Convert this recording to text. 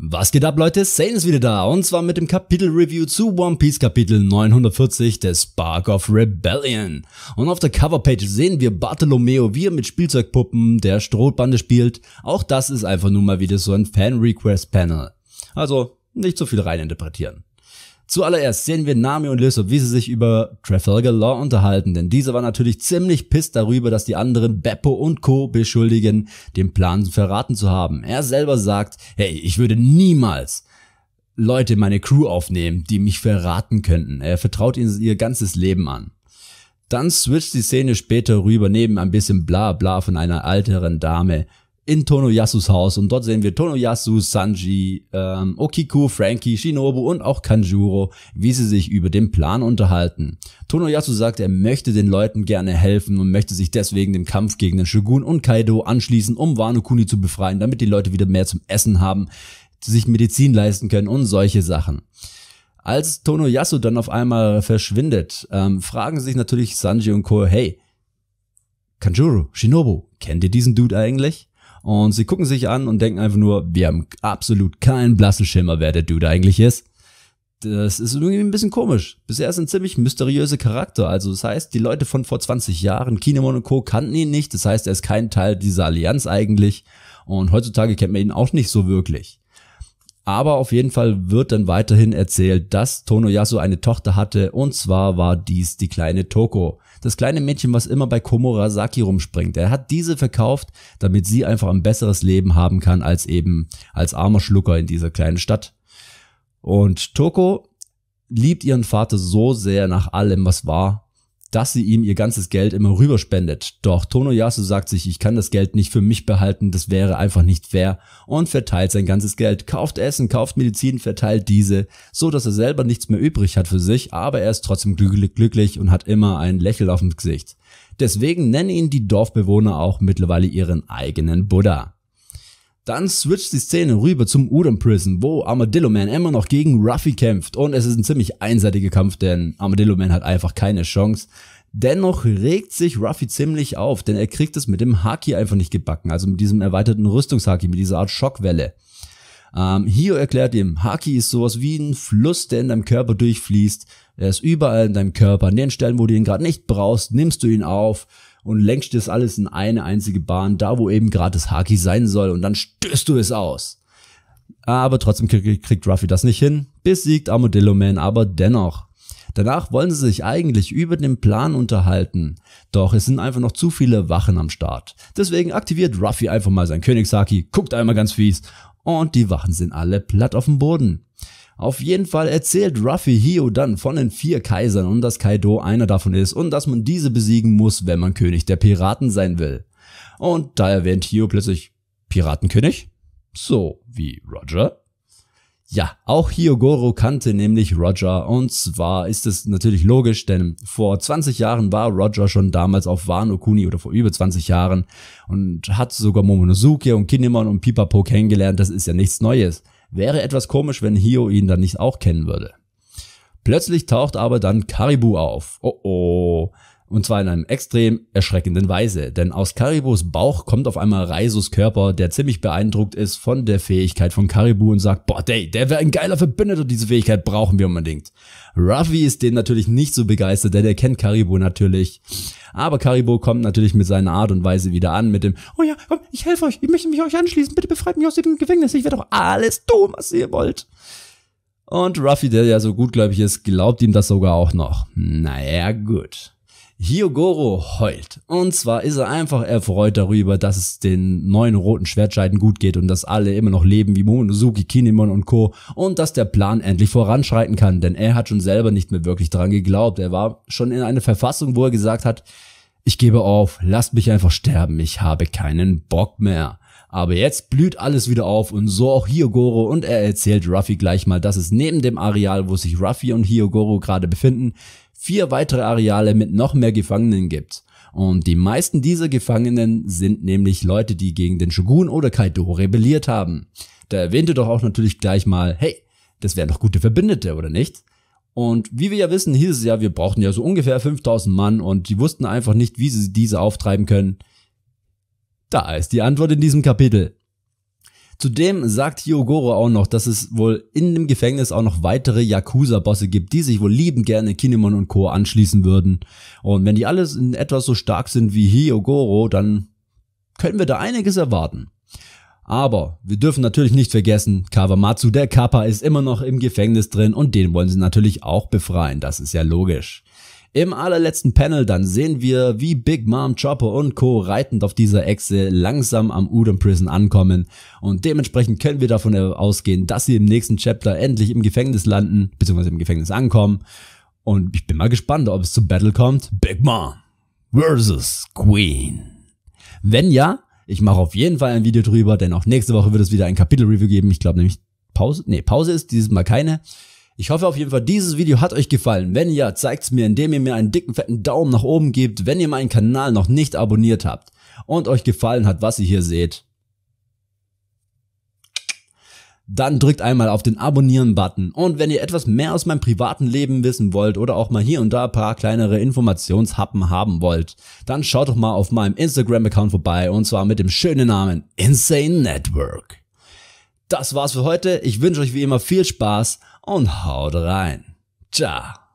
Was geht ab Leute, Satan ist wieder da und zwar mit dem Kapitel-Review zu One Piece Kapitel 940 des Spark of Rebellion. Und auf der Coverpage sehen wir Bartolomeo, wie er mit Spielzeugpuppen der Strohbande spielt. Auch das ist einfach nur mal wieder so ein Fan-Request-Panel. Also nicht so viel reininterpretieren. Zuallererst sehen wir Nami und Lissop, wie sie sich über Trafalgar Law unterhalten, denn diese war natürlich ziemlich pisst darüber, dass die anderen Beppo und Co. beschuldigen, den Plan verraten zu haben. Er selber sagt, hey, ich würde niemals Leute in meine Crew aufnehmen, die mich verraten könnten. Er vertraut ihnen ihr ganzes Leben an. Dann switcht die Szene später rüber, neben ein bisschen Blabla -Bla von einer älteren Dame, in Tonoyasus Haus und dort sehen wir Tonoyasu, Sanji, ähm, Okiku, Frankie, Shinobu und auch Kanjuro, wie sie sich über den Plan unterhalten. Tonoyasu sagt, er möchte den Leuten gerne helfen und möchte sich deswegen dem Kampf gegen den Shogun und Kaido anschließen, um Wano Kuni zu befreien, damit die Leute wieder mehr zum Essen haben, sich Medizin leisten können und solche Sachen. Als Tonoyasu dann auf einmal verschwindet, ähm, fragen sich natürlich Sanji und Co., hey, Kanjuro, Shinobu, kennt ihr diesen Dude eigentlich? Und sie gucken sich an und denken einfach nur, wir haben absolut keinen blassen Schimmer, wer der Dude eigentlich ist. Das ist irgendwie ein bisschen komisch. Bisher ist ein ziemlich mysteriöser Charakter. Also das heißt, die Leute von vor 20 Jahren, Kinemon und Co. kannten ihn nicht. Das heißt, er ist kein Teil dieser Allianz eigentlich. Und heutzutage kennt man ihn auch nicht so wirklich. Aber auf jeden Fall wird dann weiterhin erzählt, dass Tonoyasu eine Tochter hatte und zwar war dies die kleine Toko. Das kleine Mädchen, was immer bei Komurasaki rumspringt. Er hat diese verkauft, damit sie einfach ein besseres Leben haben kann als eben als armer Schlucker in dieser kleinen Stadt. Und Toko liebt ihren Vater so sehr nach allem, was war dass sie ihm ihr ganzes Geld immer rüberspendet. Doch Tonoyasu sagt sich, ich kann das Geld nicht für mich behalten, das wäre einfach nicht fair und verteilt sein ganzes Geld, kauft Essen, kauft Medizin, verteilt diese, so dass er selber nichts mehr übrig hat für sich, aber er ist trotzdem glücklich und hat immer ein Lächeln auf dem Gesicht. Deswegen nennen ihn die Dorfbewohner auch mittlerweile ihren eigenen Buddha. Dann switcht die Szene rüber zum Udon Prison, wo Armadillo Man immer noch gegen Ruffy kämpft. Und es ist ein ziemlich einseitiger Kampf, denn Armadillo Man hat einfach keine Chance. Dennoch regt sich Ruffy ziemlich auf, denn er kriegt es mit dem Haki einfach nicht gebacken, also mit diesem erweiterten Rüstungshaki, mit dieser Art Schockwelle. Ähm, Hio erklärt ihm, Haki ist sowas wie ein Fluss, der in deinem Körper durchfließt. Er ist überall in deinem Körper. An den Stellen, wo du ihn gerade nicht brauchst, nimmst du ihn auf und lenkst das alles in eine einzige Bahn, da wo eben gerade das Haki sein soll und dann stößt du es aus. Aber trotzdem kriegt Ruffy das nicht hin, besiegt Armadillo Man aber dennoch. Danach wollen sie sich eigentlich über den Plan unterhalten, doch es sind einfach noch zu viele Wachen am Start. Deswegen aktiviert Ruffy einfach mal sein Königshaki, guckt einmal ganz fies und die Wachen sind alle platt auf dem Boden. Auf jeden Fall erzählt Ruffy Hio dann von den vier Kaisern und dass Kaido einer davon ist und dass man diese besiegen muss, wenn man König der Piraten sein will. Und da erwähnt Hio plötzlich Piratenkönig? So wie Roger? Ja, auch Hyogoro kannte nämlich Roger und zwar ist es natürlich logisch, denn vor 20 Jahren war Roger schon damals auf Wano Kuni oder vor über 20 Jahren und hat sogar Momonosuke und Kinemon und Pipapo kennengelernt, das ist ja nichts Neues. Wäre etwas komisch, wenn Hio ihn dann nicht auch kennen würde. Plötzlich taucht aber dann Karibu auf. Oh oh, und zwar in einem extrem erschreckenden Weise, denn aus Karibus Bauch kommt auf einmal Reisus Körper, der ziemlich beeindruckt ist von der Fähigkeit von Karibu und sagt, boah, ey, der wäre ein geiler Verbündeter, diese Fähigkeit brauchen wir unbedingt. Ruffy ist den natürlich nicht so begeistert, denn er kennt Karibu natürlich. Aber Karibu kommt natürlich mit seiner Art und Weise wieder an, mit dem, oh ja, komm, ich helfe euch, ich möchte mich euch anschließen, bitte befreit mich aus dem Gefängnis, ich werde doch alles tun, was ihr wollt. Und Ruffy, der ja so gutgläubig ist, glaubt ihm das sogar auch noch. Naja, gut. Hyogoro heult. Und zwar ist er einfach erfreut darüber, dass es den neuen roten Schwertscheiden gut geht und dass alle immer noch leben wie Momonosuke, Kinemon und Co. Und dass der Plan endlich voranschreiten kann, denn er hat schon selber nicht mehr wirklich dran geglaubt. Er war schon in einer Verfassung, wo er gesagt hat, ich gebe auf, lasst mich einfach sterben, ich habe keinen Bock mehr. Aber jetzt blüht alles wieder auf und so auch Hyogoro und er erzählt Ruffy gleich mal, dass es neben dem Areal, wo sich Ruffy und Hyogoro gerade befinden, vier weitere Areale mit noch mehr Gefangenen gibt. Und die meisten dieser Gefangenen sind nämlich Leute, die gegen den Shogun oder Kaido rebelliert haben. Da erwähnte doch auch natürlich gleich mal, hey, das wären doch gute Verbündete, oder nicht? Und wie wir ja wissen, hieß es ja, wir brauchten ja so ungefähr 5000 Mann und die wussten einfach nicht, wie sie diese auftreiben können. Da ist die Antwort in diesem Kapitel. Zudem sagt Hyogoro auch noch, dass es wohl in dem Gefängnis auch noch weitere Yakuza-Bosse gibt, die sich wohl lieben gerne Kinemon und Co. anschließen würden. Und wenn die alles in etwas so stark sind wie Hyogoro, dann können wir da einiges erwarten. Aber wir dürfen natürlich nicht vergessen, Kawamatsu, der Kappa, ist immer noch im Gefängnis drin und den wollen sie natürlich auch befreien, das ist ja logisch. Im allerletzten Panel dann sehen wir, wie Big Mom, Chopper und Co. reitend auf dieser Echse langsam am Udon Prison ankommen und dementsprechend können wir davon ausgehen, dass sie im nächsten Chapter endlich im Gefängnis landen, beziehungsweise im Gefängnis ankommen und ich bin mal gespannt, ob es zum Battle kommt. Big Mom versus Queen. Wenn ja, ich mache auf jeden Fall ein Video drüber, denn auch nächste Woche wird es wieder ein Kapitel-Review geben. Ich glaube nämlich Pause, nee, Pause ist dieses Mal keine. Ich hoffe auf jeden Fall, dieses Video hat euch gefallen. Wenn ja, zeigt's mir, indem ihr mir einen dicken fetten Daumen nach oben gebt, wenn ihr meinen Kanal noch nicht abonniert habt und euch gefallen hat, was ihr hier seht. Dann drückt einmal auf den Abonnieren-Button und wenn ihr etwas mehr aus meinem privaten Leben wissen wollt oder auch mal hier und da ein paar kleinere Informationshappen haben wollt, dann schaut doch mal auf meinem Instagram-Account vorbei und zwar mit dem schönen Namen Insane Network. Das war's für heute. Ich wünsche euch wie immer viel Spaß und haut rein. Ciao.